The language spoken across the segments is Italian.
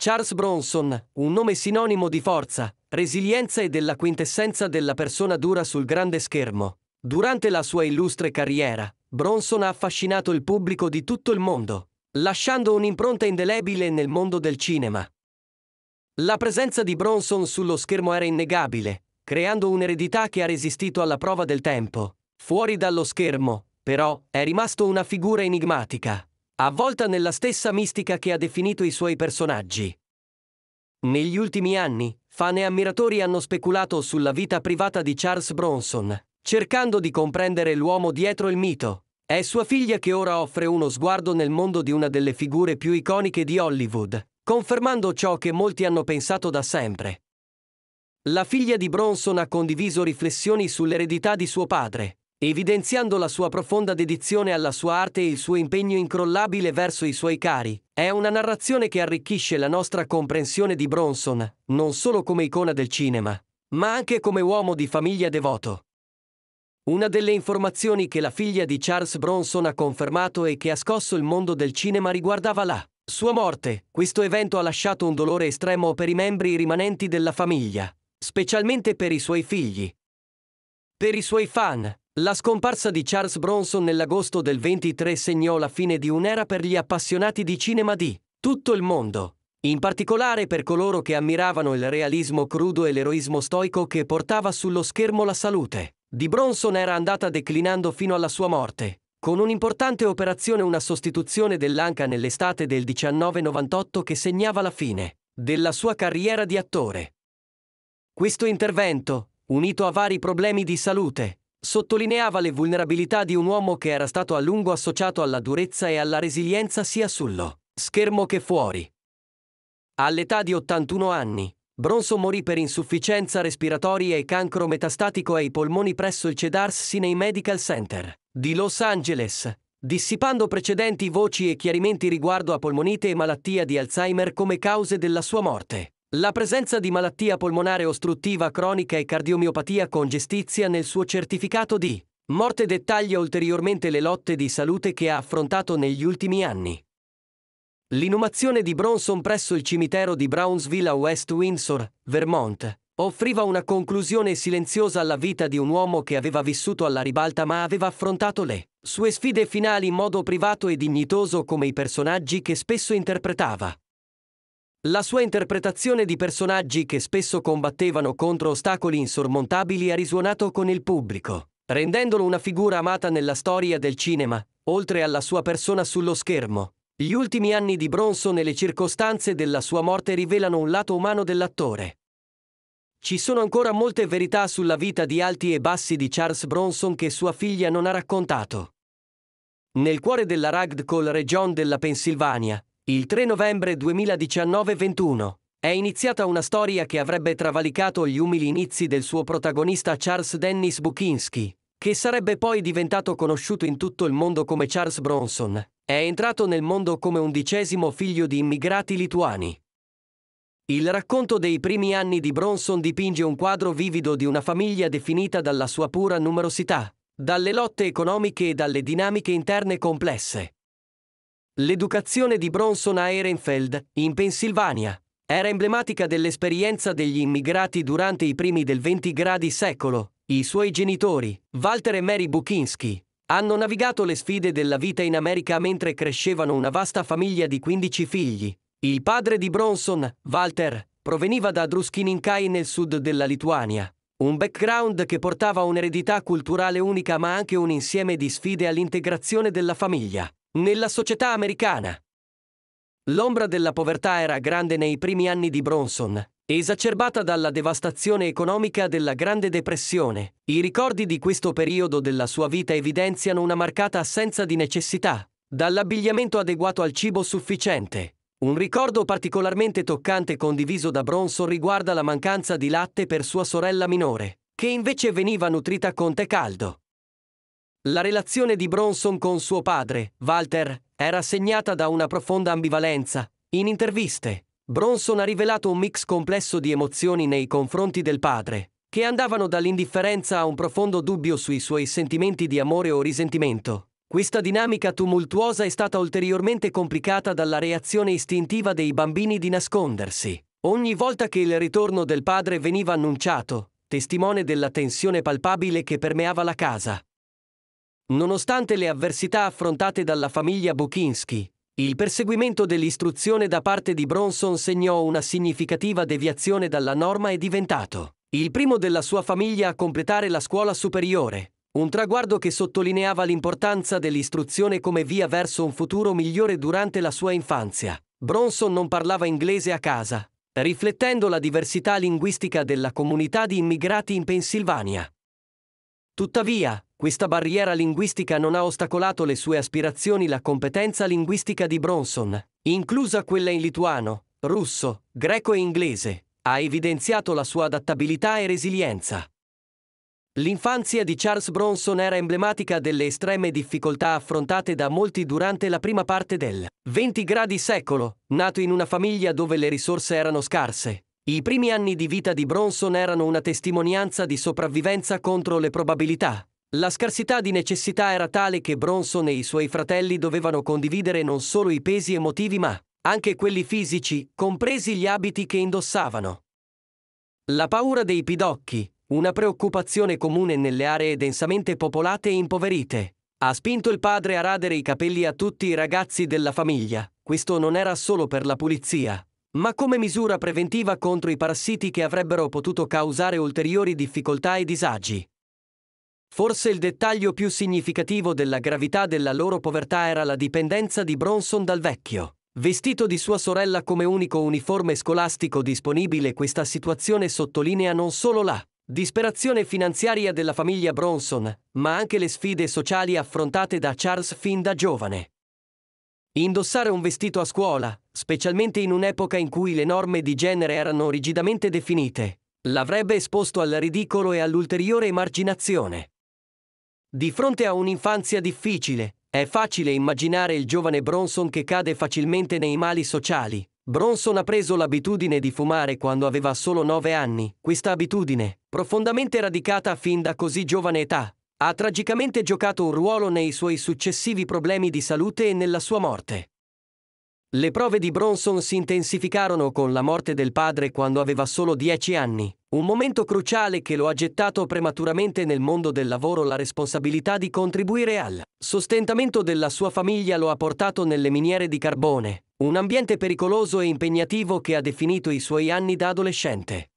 Charles Bronson, un nome sinonimo di forza, resilienza e della quintessenza della persona dura sul grande schermo. Durante la sua illustre carriera, Bronson ha affascinato il pubblico di tutto il mondo, lasciando un'impronta indelebile nel mondo del cinema. La presenza di Bronson sullo schermo era innegabile, creando un'eredità che ha resistito alla prova del tempo. Fuori dallo schermo, però, è rimasto una figura enigmatica avvolta nella stessa mistica che ha definito i suoi personaggi. Negli ultimi anni, fan e ammiratori hanno speculato sulla vita privata di Charles Bronson, cercando di comprendere l'uomo dietro il mito. È sua figlia che ora offre uno sguardo nel mondo di una delle figure più iconiche di Hollywood, confermando ciò che molti hanno pensato da sempre. La figlia di Bronson ha condiviso riflessioni sull'eredità di suo padre, evidenziando la sua profonda dedizione alla sua arte e il suo impegno incrollabile verso i suoi cari. È una narrazione che arricchisce la nostra comprensione di Bronson, non solo come icona del cinema, ma anche come uomo di famiglia devoto. Una delle informazioni che la figlia di Charles Bronson ha confermato e che ha scosso il mondo del cinema riguardava la sua morte. Questo evento ha lasciato un dolore estremo per i membri rimanenti della famiglia, specialmente per i suoi figli. Per i suoi fan, la scomparsa di Charles Bronson nell'agosto del 23 segnò la fine di un'era per gli appassionati di cinema di tutto il mondo, in particolare per coloro che ammiravano il realismo crudo e l'eroismo stoico che portava sullo schermo la salute. Di Bronson era andata declinando fino alla sua morte, con un'importante operazione una sostituzione dell'anca nell'estate del 1998 che segnava la fine della sua carriera di attore. Questo intervento, unito a vari problemi di salute, Sottolineava le vulnerabilità di un uomo che era stato a lungo associato alla durezza e alla resilienza sia sullo schermo che fuori. All'età di 81 anni, Bronson morì per insufficienza respiratoria e cancro metastatico ai polmoni presso il Cedars Sinai Medical Center di Los Angeles, dissipando precedenti voci e chiarimenti riguardo a polmonite e malattia di Alzheimer come cause della sua morte. La presenza di malattia polmonare ostruttiva cronica e cardiomiopatia congestizia nel suo certificato di morte dettaglia ulteriormente le lotte di salute che ha affrontato negli ultimi anni. L'inumazione di Bronson presso il cimitero di Brownsville a West Windsor, Vermont, offriva una conclusione silenziosa alla vita di un uomo che aveva vissuto alla ribalta ma aveva affrontato le sue sfide finali in modo privato e dignitoso come i personaggi che spesso interpretava. La sua interpretazione di personaggi che spesso combattevano contro ostacoli insormontabili ha risuonato con il pubblico, rendendolo una figura amata nella storia del cinema, oltre alla sua persona sullo schermo. Gli ultimi anni di Bronson e le circostanze della sua morte rivelano un lato umano dell'attore. Ci sono ancora molte verità sulla vita di alti e bassi di Charles Bronson che sua figlia non ha raccontato. Nel cuore della Ragd Cole Region della Pennsylvania, il 3 novembre 2019-21 è iniziata una storia che avrebbe travalicato gli umili inizi del suo protagonista Charles Dennis Bukinski, che sarebbe poi diventato conosciuto in tutto il mondo come Charles Bronson. È entrato nel mondo come undicesimo figlio di immigrati lituani. Il racconto dei primi anni di Bronson dipinge un quadro vivido di una famiglia definita dalla sua pura numerosità, dalle lotte economiche e dalle dinamiche interne complesse. L'educazione di Bronson a Ehrenfeld, in Pennsylvania, era emblematica dell'esperienza degli immigrati durante i primi del 20 gradi secolo. I suoi genitori, Walter e Mary Bukinski, hanno navigato le sfide della vita in America mentre crescevano una vasta famiglia di 15 figli. Il padre di Bronson, Walter, proveniva da Druskininkai nel sud della Lituania. Un background che portava un'eredità culturale unica ma anche un insieme di sfide all'integrazione della famiglia nella società americana. L'ombra della povertà era grande nei primi anni di Bronson, esacerbata dalla devastazione economica della Grande Depressione. I ricordi di questo periodo della sua vita evidenziano una marcata assenza di necessità, dall'abbigliamento adeguato al cibo sufficiente. Un ricordo particolarmente toccante condiviso da Bronson riguarda la mancanza di latte per sua sorella minore, che invece veniva nutrita con tè caldo. La relazione di Bronson con suo padre, Walter, era segnata da una profonda ambivalenza. In interviste, Bronson ha rivelato un mix complesso di emozioni nei confronti del padre, che andavano dall'indifferenza a un profondo dubbio sui suoi sentimenti di amore o risentimento. Questa dinamica tumultuosa è stata ulteriormente complicata dalla reazione istintiva dei bambini di nascondersi. Ogni volta che il ritorno del padre veniva annunciato, testimone della tensione palpabile che permeava la casa, Nonostante le avversità affrontate dalla famiglia Bukinski, il perseguimento dell'istruzione da parte di Bronson segnò una significativa deviazione dalla norma e diventato il primo della sua famiglia a completare la scuola superiore, un traguardo che sottolineava l'importanza dell'istruzione come via verso un futuro migliore durante la sua infanzia. Bronson non parlava inglese a casa, riflettendo la diversità linguistica della comunità di immigrati in Pennsylvania. Tuttavia, questa barriera linguistica non ha ostacolato le sue aspirazioni la competenza linguistica di Bronson, inclusa quella in lituano, russo, greco e inglese, ha evidenziato la sua adattabilità e resilienza. L'infanzia di Charles Bronson era emblematica delle estreme difficoltà affrontate da molti durante la prima parte del 20 gradi secolo, nato in una famiglia dove le risorse erano scarse. I primi anni di vita di Bronson erano una testimonianza di sopravvivenza contro le probabilità, la scarsità di necessità era tale che Bronson e i suoi fratelli dovevano condividere non solo i pesi emotivi ma anche quelli fisici, compresi gli abiti che indossavano. La paura dei pidocchi, una preoccupazione comune nelle aree densamente popolate e impoverite, ha spinto il padre a radere i capelli a tutti i ragazzi della famiglia. Questo non era solo per la pulizia, ma come misura preventiva contro i parassiti che avrebbero potuto causare ulteriori difficoltà e disagi. Forse il dettaglio più significativo della gravità della loro povertà era la dipendenza di Bronson dal vecchio. Vestito di sua sorella come unico uniforme scolastico disponibile, questa situazione sottolinea non solo la disperazione finanziaria della famiglia Bronson, ma anche le sfide sociali affrontate da Charles fin da giovane. Indossare un vestito a scuola, specialmente in un'epoca in cui le norme di genere erano rigidamente definite, l'avrebbe esposto al ridicolo e all'ulteriore emarginazione. Di fronte a un'infanzia difficile, è facile immaginare il giovane Bronson che cade facilmente nei mali sociali. Bronson ha preso l'abitudine di fumare quando aveva solo 9 anni. Questa abitudine, profondamente radicata fin da così giovane età, ha tragicamente giocato un ruolo nei suoi successivi problemi di salute e nella sua morte. Le prove di Bronson si intensificarono con la morte del padre quando aveva solo 10 anni, un momento cruciale che lo ha gettato prematuramente nel mondo del lavoro la responsabilità di contribuire al sostentamento della sua famiglia lo ha portato nelle miniere di carbone, un ambiente pericoloso e impegnativo che ha definito i suoi anni da adolescente.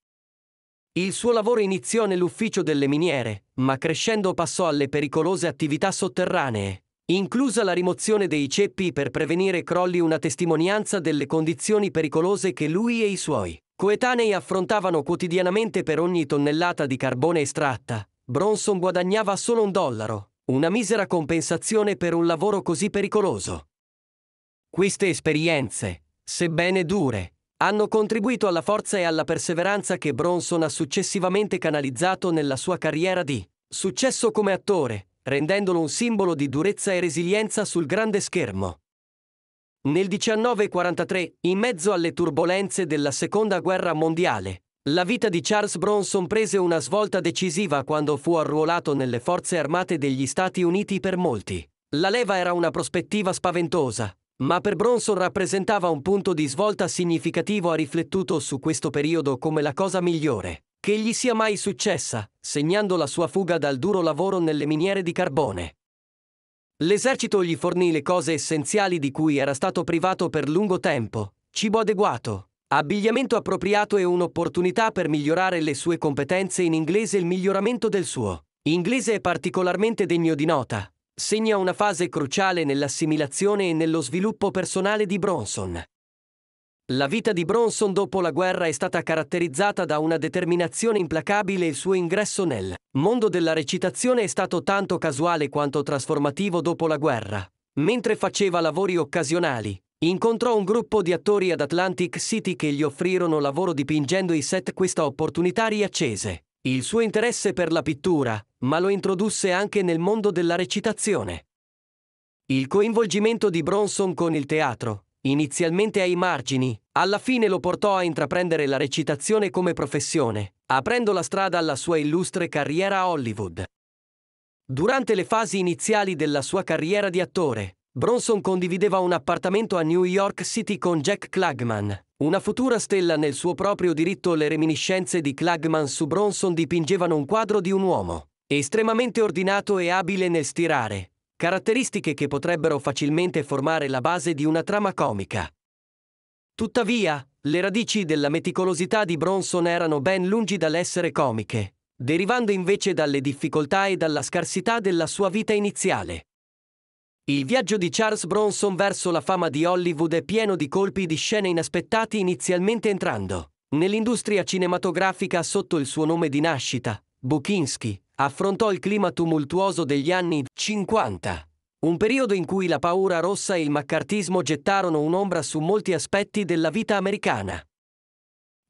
Il suo lavoro iniziò nell'ufficio delle miniere, ma crescendo passò alle pericolose attività sotterranee, inclusa la rimozione dei ceppi per prevenire crolli, una testimonianza delle condizioni pericolose che lui e i suoi coetanei affrontavano quotidianamente per ogni tonnellata di carbone estratta. Bronson guadagnava solo un dollaro, una misera compensazione per un lavoro così pericoloso. Queste esperienze, sebbene dure, hanno contribuito alla forza e alla perseveranza che Bronson ha successivamente canalizzato nella sua carriera di successo come attore, rendendolo un simbolo di durezza e resilienza sul grande schermo. Nel 1943, in mezzo alle turbulenze della Seconda Guerra Mondiale, la vita di Charles Bronson prese una svolta decisiva quando fu arruolato nelle forze armate degli Stati Uniti per molti. La leva era una prospettiva spaventosa, ma per Bronson rappresentava un punto di svolta significativo ha riflettuto su questo periodo come la cosa migliore che gli sia mai successa, segnando la sua fuga dal duro lavoro nelle miniere di carbone. L'esercito gli fornì le cose essenziali di cui era stato privato per lungo tempo, cibo adeguato, abbigliamento appropriato e un'opportunità per migliorare le sue competenze in inglese e il miglioramento del suo. Inglese è particolarmente degno di nota. Segna una fase cruciale nell'assimilazione e nello sviluppo personale di Bronson. La vita di Bronson dopo la guerra è stata caratterizzata da una determinazione implacabile e il suo ingresso nel mondo della recitazione è stato tanto casuale quanto trasformativo dopo la guerra. Mentre faceva lavori occasionali, incontrò un gruppo di attori ad Atlantic City che gli offrirono lavoro dipingendo i set questa opportunità riaccese. Il suo interesse per la pittura, ma lo introdusse anche nel mondo della recitazione. Il coinvolgimento di Bronson con il teatro, inizialmente ai margini, alla fine lo portò a intraprendere la recitazione come professione, aprendo la strada alla sua illustre carriera a Hollywood. Durante le fasi iniziali della sua carriera di attore, Bronson condivideva un appartamento a New York City con Jack Klagman, una futura stella nel suo proprio diritto. Le reminiscenze di Klagman su Bronson dipingevano un quadro di un uomo, estremamente ordinato e abile nel stirare, caratteristiche che potrebbero facilmente formare la base di una trama comica. Tuttavia, le radici della meticolosità di Bronson erano ben lungi dall'essere comiche, derivando invece dalle difficoltà e dalla scarsità della sua vita iniziale. Il viaggio di Charles Bronson verso la fama di Hollywood è pieno di colpi di scene inaspettati inizialmente entrando nell'industria cinematografica sotto il suo nome di nascita, Bukinski, affrontò il clima tumultuoso degli anni 50, un periodo in cui la paura rossa e il maccartismo gettarono un'ombra su molti aspetti della vita americana.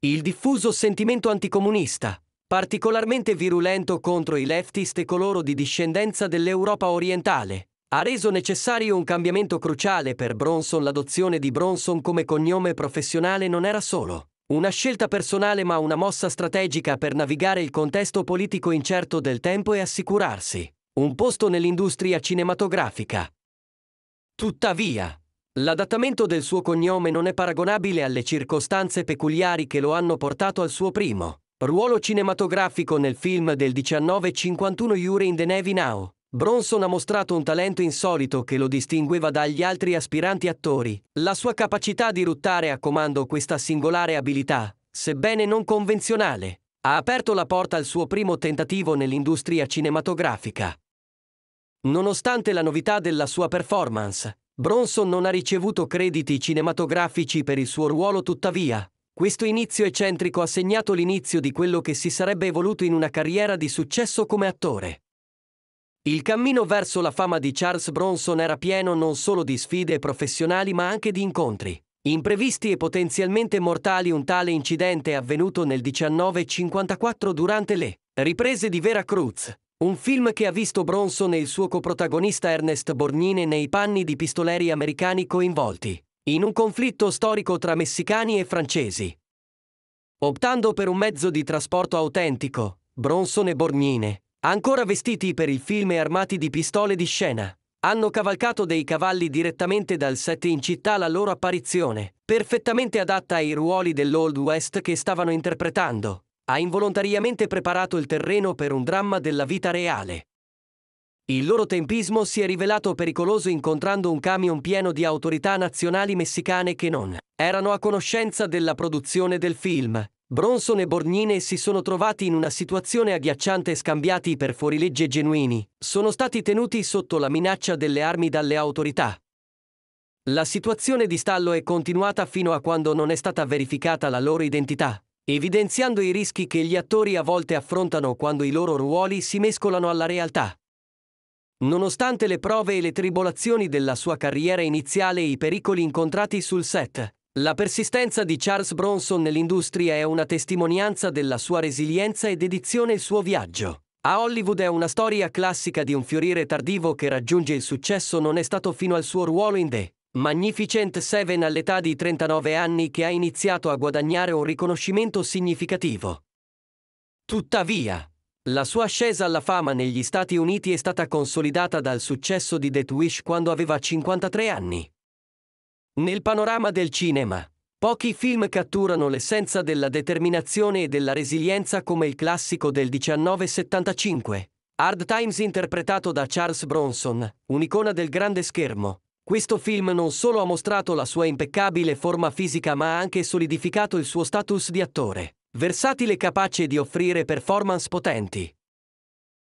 Il diffuso sentimento anticomunista, particolarmente virulento contro i leftist e coloro di discendenza dell'Europa orientale, ha reso necessario un cambiamento cruciale per Bronson. L'adozione di Bronson come cognome professionale non era solo una scelta personale ma una mossa strategica per navigare il contesto politico incerto del tempo e assicurarsi un posto nell'industria cinematografica. Tuttavia, l'adattamento del suo cognome non è paragonabile alle circostanze peculiari che lo hanno portato al suo primo ruolo cinematografico nel film del 1951 Yuri in the Navy Now, Bronson ha mostrato un talento insolito che lo distingueva dagli altri aspiranti attori. La sua capacità di ruttare a comando questa singolare abilità, sebbene non convenzionale, ha aperto la porta al suo primo tentativo nell'industria cinematografica. Nonostante la novità della sua performance, Bronson non ha ricevuto crediti cinematografici per il suo ruolo tuttavia. Questo inizio eccentrico ha segnato l'inizio di quello che si sarebbe evoluto in una carriera di successo come attore. Il cammino verso la fama di Charles Bronson era pieno non solo di sfide professionali ma anche di incontri. Imprevisti e potenzialmente mortali un tale incidente è avvenuto nel 1954 durante le riprese di Vera Cruz, un film che ha visto Bronson e il suo coprotagonista Ernest Borgnine nei panni di pistoleri americani coinvolti in un conflitto storico tra messicani e francesi. Optando per un mezzo di trasporto autentico, Bronson e Borgnine Ancora vestiti per il film e armati di pistole di scena. Hanno cavalcato dei cavalli direttamente dal set in città la loro apparizione, perfettamente adatta ai ruoli dell'Old West che stavano interpretando. Ha involontariamente preparato il terreno per un dramma della vita reale. Il loro tempismo si è rivelato pericoloso incontrando un camion pieno di autorità nazionali messicane che non erano a conoscenza della produzione del film Bronson e Borgnine si sono trovati in una situazione agghiacciante scambiati per fuorilegge genuini. Sono stati tenuti sotto la minaccia delle armi dalle autorità. La situazione di stallo è continuata fino a quando non è stata verificata la loro identità, evidenziando i rischi che gli attori a volte affrontano quando i loro ruoli si mescolano alla realtà. Nonostante le prove e le tribolazioni della sua carriera iniziale e i pericoli incontrati sul set, la persistenza di Charles Bronson nell'industria è una testimonianza della sua resilienza e dedizione al suo viaggio. A Hollywood è una storia classica di un fiorire tardivo che raggiunge il successo non è stato fino al suo ruolo in The Magnificent Seven all'età di 39 anni che ha iniziato a guadagnare un riconoscimento significativo. Tuttavia, la sua ascesa alla fama negli Stati Uniti è stata consolidata dal successo di Death Wish quando aveva 53 anni. Nel panorama del cinema, pochi film catturano l'essenza della determinazione e della resilienza come il classico del 1975. Hard Times interpretato da Charles Bronson, un'icona del grande schermo. Questo film non solo ha mostrato la sua impeccabile forma fisica ma ha anche solidificato il suo status di attore, versatile e capace di offrire performance potenti.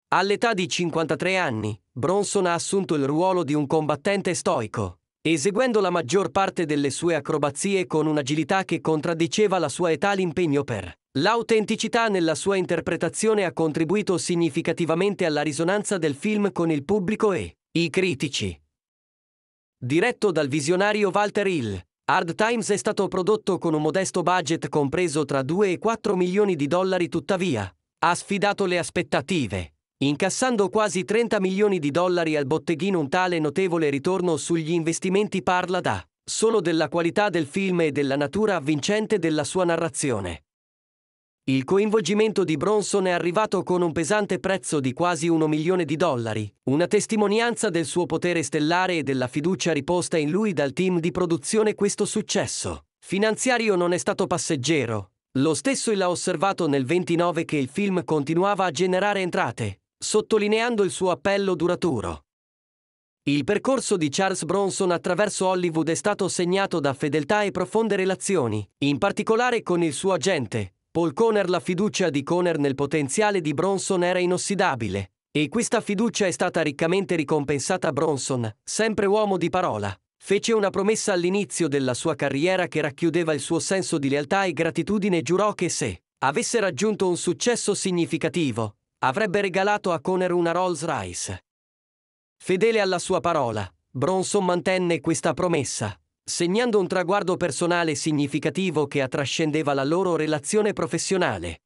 All'età di 53 anni, Bronson ha assunto il ruolo di un combattente stoico, eseguendo la maggior parte delle sue acrobazie con un'agilità che contraddiceva la sua età l'impegno per. L'autenticità nella sua interpretazione ha contribuito significativamente alla risonanza del film con il pubblico e i critici. Diretto dal visionario Walter Hill, Hard Times è stato prodotto con un modesto budget compreso tra 2 e 4 milioni di dollari tuttavia, ha sfidato le aspettative. Incassando quasi 30 milioni di dollari al botteghino un tale notevole ritorno sugli investimenti parla da solo della qualità del film e della natura avvincente della sua narrazione. Il coinvolgimento di Bronson è arrivato con un pesante prezzo di quasi 1 milione di dollari, una testimonianza del suo potere stellare e della fiducia riposta in lui dal team di produzione questo successo. Finanziario non è stato passeggero. Lo stesso il ha osservato nel 29 che il film continuava a generare entrate, sottolineando il suo appello duraturo. Il percorso di Charles Bronson attraverso Hollywood è stato segnato da fedeltà e profonde relazioni, in particolare con il suo agente. Paul Conner la fiducia di Conner nel potenziale di Bronson era inossidabile, e questa fiducia è stata riccamente ricompensata Bronson, sempre uomo di parola. Fece una promessa all'inizio della sua carriera che racchiudeva il suo senso di lealtà e gratitudine e giurò che se avesse raggiunto un successo significativo, avrebbe regalato a Conner una Rolls-Royce. Fedele alla sua parola, Bronson mantenne questa promessa, segnando un traguardo personale significativo che trascendeva la loro relazione professionale.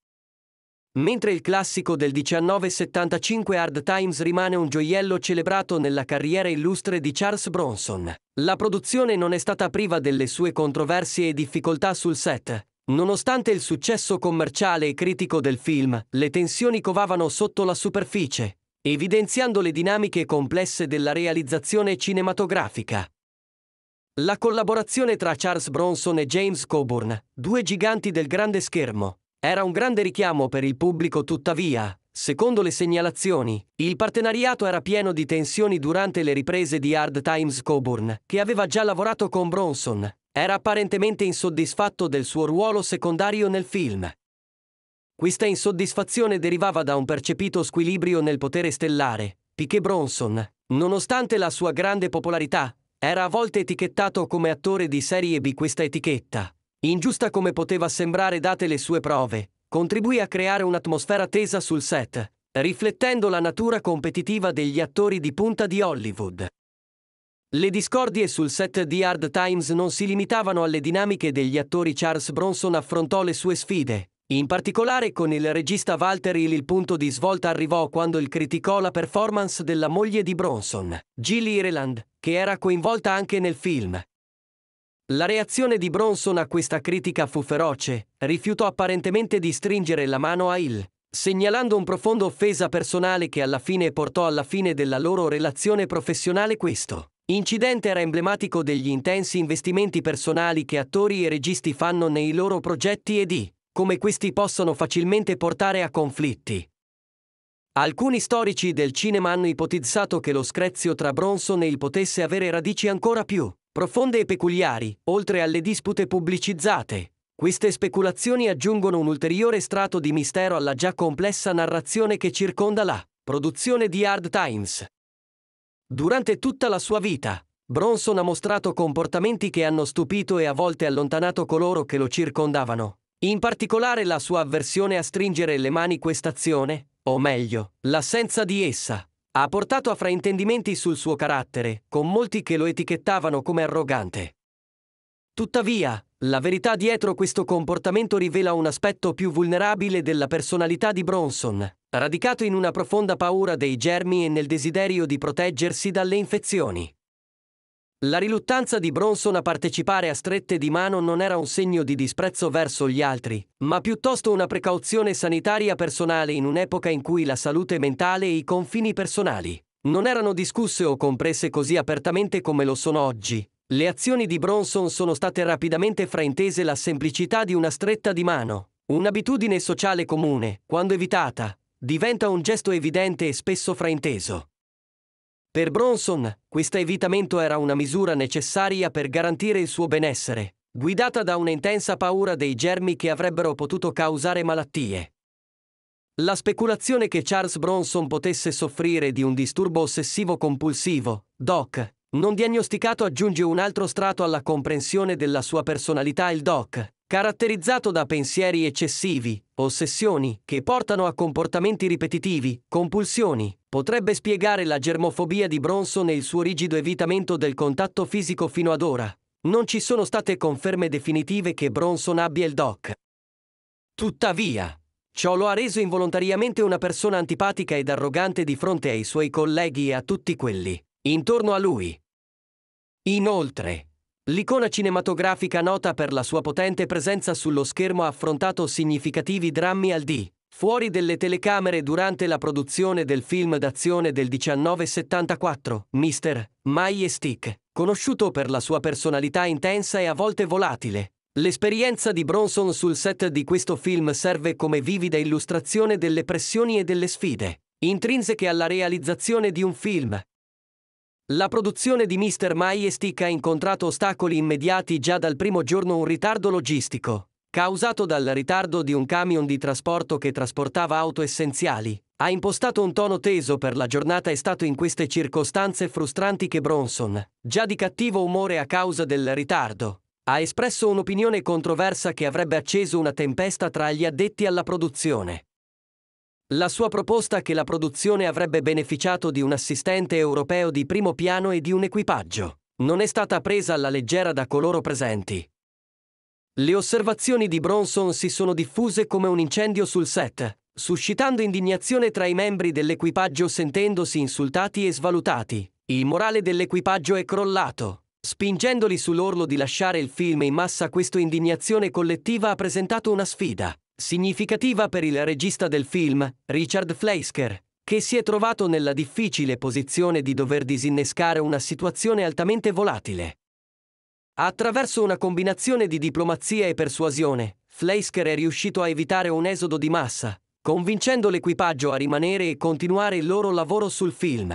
Mentre il classico del 1975 Hard Times rimane un gioiello celebrato nella carriera illustre di Charles Bronson, la produzione non è stata priva delle sue controversie e difficoltà sul set, Nonostante il successo commerciale e critico del film, le tensioni covavano sotto la superficie, evidenziando le dinamiche complesse della realizzazione cinematografica. La collaborazione tra Charles Bronson e James Coburn, due giganti del grande schermo, era un grande richiamo per il pubblico tuttavia, Secondo le segnalazioni, il partenariato era pieno di tensioni durante le riprese di Hard Times Coburn, che aveva già lavorato con Bronson, era apparentemente insoddisfatto del suo ruolo secondario nel film. Questa insoddisfazione derivava da un percepito squilibrio nel potere stellare. Piquet Bronson, nonostante la sua grande popolarità, era a volte etichettato come attore di serie B. Questa etichetta, ingiusta come poteva sembrare date le sue prove, contribuì a creare un'atmosfera tesa sul set, riflettendo la natura competitiva degli attori di punta di Hollywood. Le discordie sul set di Hard Times non si limitavano alle dinamiche degli attori Charles Bronson affrontò le sue sfide. In particolare con il regista Walter Hill il punto di svolta arrivò quando il criticò la performance della moglie di Bronson, Jill Ireland, che era coinvolta anche nel film. La reazione di Bronson a questa critica fu feroce, rifiutò apparentemente di stringere la mano a Hill, segnalando un profondo offesa personale che alla fine portò alla fine della loro relazione professionale questo. Incidente era emblematico degli intensi investimenti personali che attori e registi fanno nei loro progetti e di come questi possono facilmente portare a conflitti. Alcuni storici del cinema hanno ipotizzato che lo screzio tra Bronson e il potesse avere radici ancora più profonde e peculiari, oltre alle dispute pubblicizzate. Queste speculazioni aggiungono un ulteriore strato di mistero alla già complessa narrazione che circonda la produzione di Hard Times. Durante tutta la sua vita, Bronson ha mostrato comportamenti che hanno stupito e a volte allontanato coloro che lo circondavano. In particolare la sua avversione a stringere le mani quest'azione, o meglio, l'assenza di essa, ha portato a fraintendimenti sul suo carattere, con molti che lo etichettavano come arrogante. Tuttavia, la verità dietro questo comportamento rivela un aspetto più vulnerabile della personalità di Bronson, radicato in una profonda paura dei germi e nel desiderio di proteggersi dalle infezioni. La riluttanza di Bronson a partecipare a strette di mano non era un segno di disprezzo verso gli altri, ma piuttosto una precauzione sanitaria personale in un'epoca in cui la salute mentale e i confini personali non erano discusse o comprese così apertamente come lo sono oggi. Le azioni di Bronson sono state rapidamente fraintese la semplicità di una stretta di mano, un'abitudine sociale comune, quando evitata, diventa un gesto evidente e spesso frainteso. Per Bronson, questo evitamento era una misura necessaria per garantire il suo benessere, guidata da un'intensa paura dei germi che avrebbero potuto causare malattie. La speculazione che Charles Bronson potesse soffrire di un disturbo ossessivo compulsivo, DOC, non diagnosticato aggiunge un altro strato alla comprensione della sua personalità il DOC, caratterizzato da pensieri eccessivi, ossessioni, che portano a comportamenti ripetitivi, compulsioni. Potrebbe spiegare la germofobia di Bronson e il suo rigido evitamento del contatto fisico fino ad ora. Non ci sono state conferme definitive che Bronson abbia il DOC. Tuttavia, ciò lo ha reso involontariamente una persona antipatica ed arrogante di fronte ai suoi colleghi e a tutti quelli intorno a lui. Inoltre, L'icona cinematografica nota per la sua potente presenza sullo schermo ha affrontato significativi drammi al di fuori delle telecamere durante la produzione del film d'azione del 1974, Mr. Majestic, conosciuto per la sua personalità intensa e a volte volatile. L'esperienza di Bronson sul set di questo film serve come vivida illustrazione delle pressioni e delle sfide, intrinseche alla realizzazione di un film, la produzione di Mr. Majestic ha incontrato ostacoli immediati già dal primo giorno un ritardo logistico, causato dal ritardo di un camion di trasporto che trasportava auto essenziali. Ha impostato un tono teso per la giornata è stato in queste circostanze frustranti che Bronson, già di cattivo umore a causa del ritardo, ha espresso un'opinione controversa che avrebbe acceso una tempesta tra gli addetti alla produzione. La sua proposta che la produzione avrebbe beneficiato di un assistente europeo di primo piano e di un equipaggio non è stata presa alla leggera da coloro presenti. Le osservazioni di Bronson si sono diffuse come un incendio sul set, suscitando indignazione tra i membri dell'equipaggio sentendosi insultati e svalutati. Il morale dell'equipaggio è crollato. Spingendoli sull'orlo di lasciare il film in massa, questa indignazione collettiva ha presentato una sfida. Significativa per il regista del film, Richard Fleisker, che si è trovato nella difficile posizione di dover disinnescare una situazione altamente volatile. Attraverso una combinazione di diplomazia e persuasione, Fleisker è riuscito a evitare un esodo di massa, convincendo l'equipaggio a rimanere e continuare il loro lavoro sul film.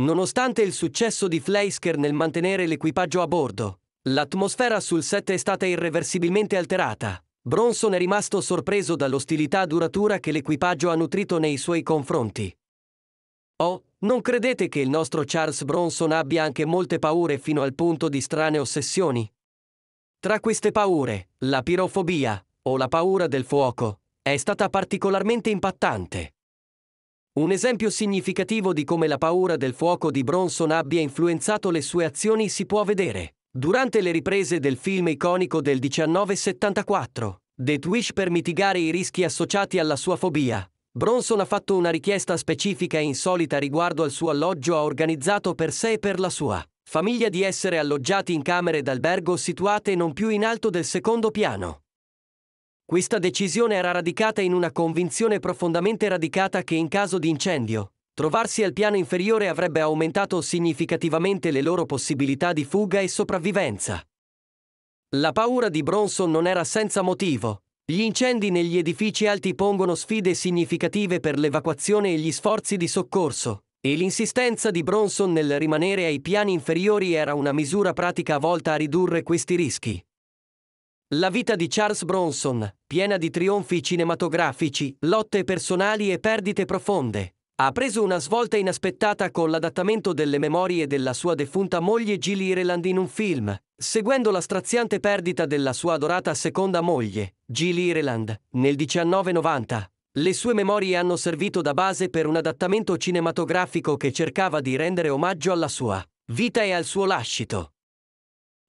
Nonostante il successo di Fleisker nel mantenere l'equipaggio a bordo, l'atmosfera sul set è stata irreversibilmente alterata, Bronson è rimasto sorpreso dall'ostilità duratura che l'equipaggio ha nutrito nei suoi confronti. Oh, non credete che il nostro Charles Bronson abbia anche molte paure fino al punto di strane ossessioni? Tra queste paure, la pirofobia, o la paura del fuoco, è stata particolarmente impattante. Un esempio significativo di come la paura del fuoco di Bronson abbia influenzato le sue azioni si può vedere durante le riprese del film iconico del 1974, The Twitch per mitigare i rischi associati alla sua fobia. Bronson ha fatto una richiesta specifica e insolita riguardo al suo alloggio ha organizzato per sé e per la sua famiglia di essere alloggiati in camere d'albergo situate non più in alto del secondo piano. Questa decisione era radicata in una convinzione profondamente radicata che in caso di incendio, Trovarsi al piano inferiore avrebbe aumentato significativamente le loro possibilità di fuga e sopravvivenza. La paura di Bronson non era senza motivo. Gli incendi negli edifici alti pongono sfide significative per l'evacuazione e gli sforzi di soccorso, e l'insistenza di Bronson nel rimanere ai piani inferiori era una misura pratica volta a ridurre questi rischi. La vita di Charles Bronson, piena di trionfi cinematografici, lotte personali e perdite profonde, ha preso una svolta inaspettata con l'adattamento delle memorie della sua defunta moglie Gilly Ireland in un film, seguendo la straziante perdita della sua adorata seconda moglie, Gilly Ireland, nel 1990. Le sue memorie hanno servito da base per un adattamento cinematografico che cercava di rendere omaggio alla sua vita e al suo lascito.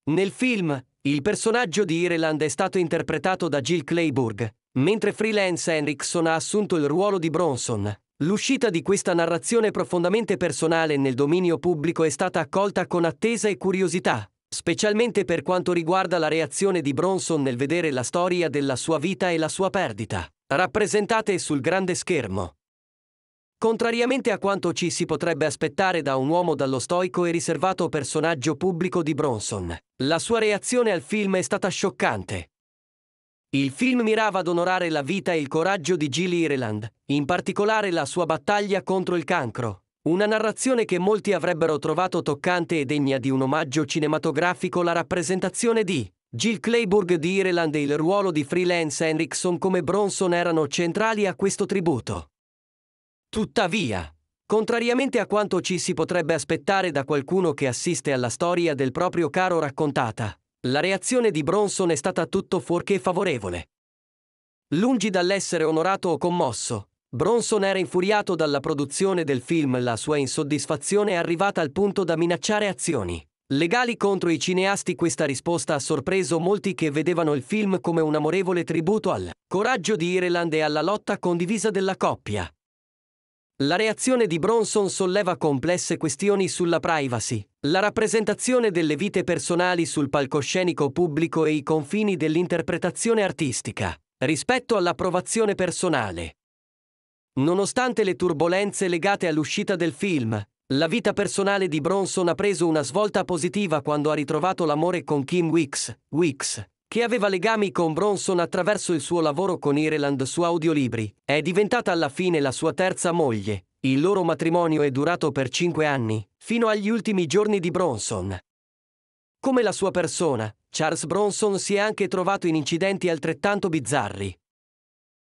Nel film, il personaggio di Ireland è stato interpretato da Jill Clayburgh, mentre freelance Henrikson ha assunto il ruolo di Bronson, L'uscita di questa narrazione profondamente personale nel dominio pubblico è stata accolta con attesa e curiosità, specialmente per quanto riguarda la reazione di Bronson nel vedere la storia della sua vita e la sua perdita, rappresentate sul grande schermo. Contrariamente a quanto ci si potrebbe aspettare da un uomo dallo stoico e riservato personaggio pubblico di Bronson, la sua reazione al film è stata scioccante, il film mirava ad onorare la vita e il coraggio di Gilly Ireland, in particolare la sua battaglia contro il cancro. Una narrazione che molti avrebbero trovato toccante e degna di un omaggio cinematografico la rappresentazione di Jill Clayburgh di Ireland e il ruolo di freelance Henrikson come Bronson erano centrali a questo tributo. Tuttavia, contrariamente a quanto ci si potrebbe aspettare da qualcuno che assiste alla storia del proprio caro raccontata, la reazione di Bronson è stata tutto fuorché favorevole. Lungi dall'essere onorato o commosso, Bronson era infuriato dalla produzione del film, la sua insoddisfazione è arrivata al punto da minacciare azioni. Legali contro i cineasti questa risposta ha sorpreso molti che vedevano il film come un amorevole tributo al coraggio di Ireland e alla lotta condivisa della coppia. La reazione di Bronson solleva complesse questioni sulla privacy, la rappresentazione delle vite personali sul palcoscenico pubblico e i confini dell'interpretazione artistica, rispetto all'approvazione personale. Nonostante le turbulenze legate all'uscita del film, la vita personale di Bronson ha preso una svolta positiva quando ha ritrovato l'amore con Kim Wicks, Wicks, che aveva legami con Bronson attraverso il suo lavoro con Ireland su audiolibri, è diventata alla fine la sua terza moglie. Il loro matrimonio è durato per cinque anni, fino agli ultimi giorni di Bronson. Come la sua persona, Charles Bronson si è anche trovato in incidenti altrettanto bizzarri.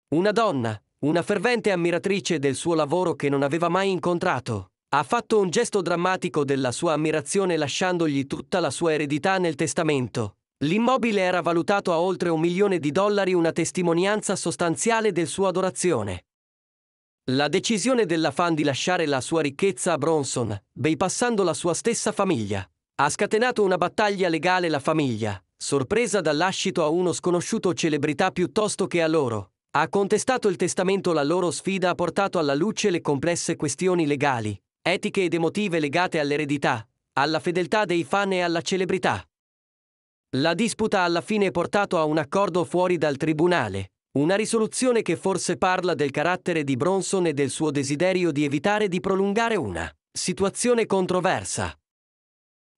Una donna, una fervente ammiratrice del suo lavoro che non aveva mai incontrato, ha fatto un gesto drammatico della sua ammirazione lasciandogli tutta la sua eredità nel testamento, L'immobile era valutato a oltre un milione di dollari una testimonianza sostanziale del suo adorazione. La decisione della fan di lasciare la sua ricchezza a Bronson, bypassando la sua stessa famiglia, ha scatenato una battaglia legale la famiglia, sorpresa dall'ascito a uno sconosciuto celebrità piuttosto che a loro. Ha contestato il testamento la loro sfida ha portato alla luce le complesse questioni legali, etiche ed emotive legate all'eredità, alla fedeltà dei fan e alla celebrità. La disputa alla fine è portato a un accordo fuori dal tribunale, una risoluzione che forse parla del carattere di Bronson e del suo desiderio di evitare di prolungare una situazione controversa.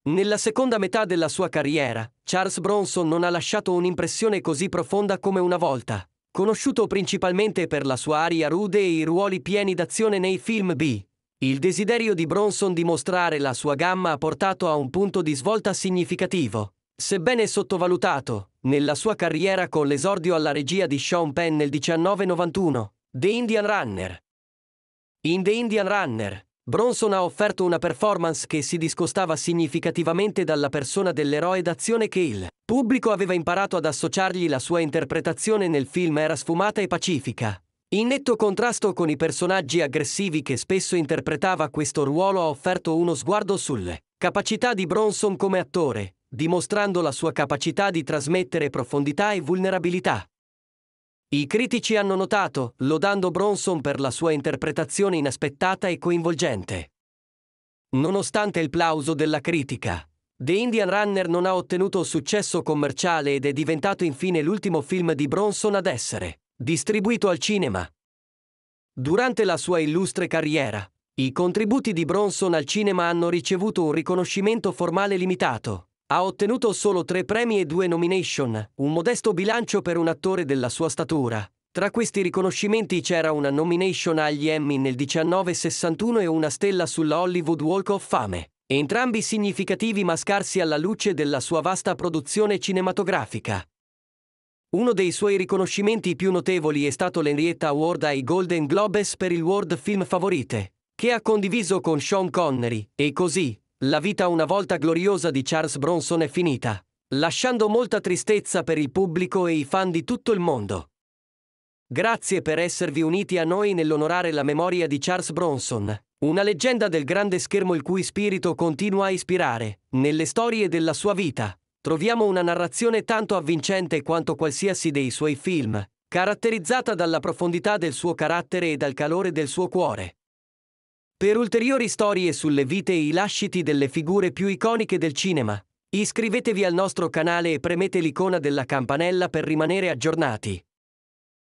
Nella seconda metà della sua carriera, Charles Bronson non ha lasciato un'impressione così profonda come una volta, conosciuto principalmente per la sua aria rude e i ruoli pieni d'azione nei film B. Il desiderio di Bronson di mostrare la sua gamma ha portato a un punto di svolta significativo, Sebbene sottovalutato, nella sua carriera con l'esordio alla regia di Sean Penn nel 1991, The Indian Runner. In The Indian Runner, Bronson ha offerto una performance che si discostava significativamente dalla persona dell'eroe d'azione che il pubblico aveva imparato ad associargli la sua interpretazione nel film era sfumata e pacifica. In netto contrasto con i personaggi aggressivi che spesso interpretava questo ruolo ha offerto uno sguardo sulle capacità di Bronson come attore, dimostrando la sua capacità di trasmettere profondità e vulnerabilità. I critici hanno notato, lodando Bronson per la sua interpretazione inaspettata e coinvolgente. Nonostante il plauso della critica, The Indian Runner non ha ottenuto successo commerciale ed è diventato infine l'ultimo film di Bronson ad essere distribuito al cinema. Durante la sua illustre carriera, i contributi di Bronson al cinema hanno ricevuto un riconoscimento formale limitato, ha ottenuto solo tre premi e due nomination, un modesto bilancio per un attore della sua statura. Tra questi riconoscimenti c'era una nomination agli Emmy nel 1961 e una stella sulla Hollywood Walk of Fame, entrambi significativi ma scarsi alla luce della sua vasta produzione cinematografica. Uno dei suoi riconoscimenti più notevoli è stato l'Henrietta Award ai Golden Globes per il World Film Favorite, che ha condiviso con Sean Connery, e così, la vita una volta gloriosa di Charles Bronson è finita, lasciando molta tristezza per il pubblico e i fan di tutto il mondo. Grazie per esservi uniti a noi nell'onorare la memoria di Charles Bronson, una leggenda del grande schermo il cui spirito continua a ispirare, nelle storie della sua vita, troviamo una narrazione tanto avvincente quanto qualsiasi dei suoi film, caratterizzata dalla profondità del suo carattere e dal calore del suo cuore. Per ulteriori storie sulle vite e i lasciti delle figure più iconiche del cinema, iscrivetevi al nostro canale e premete l'icona della campanella per rimanere aggiornati.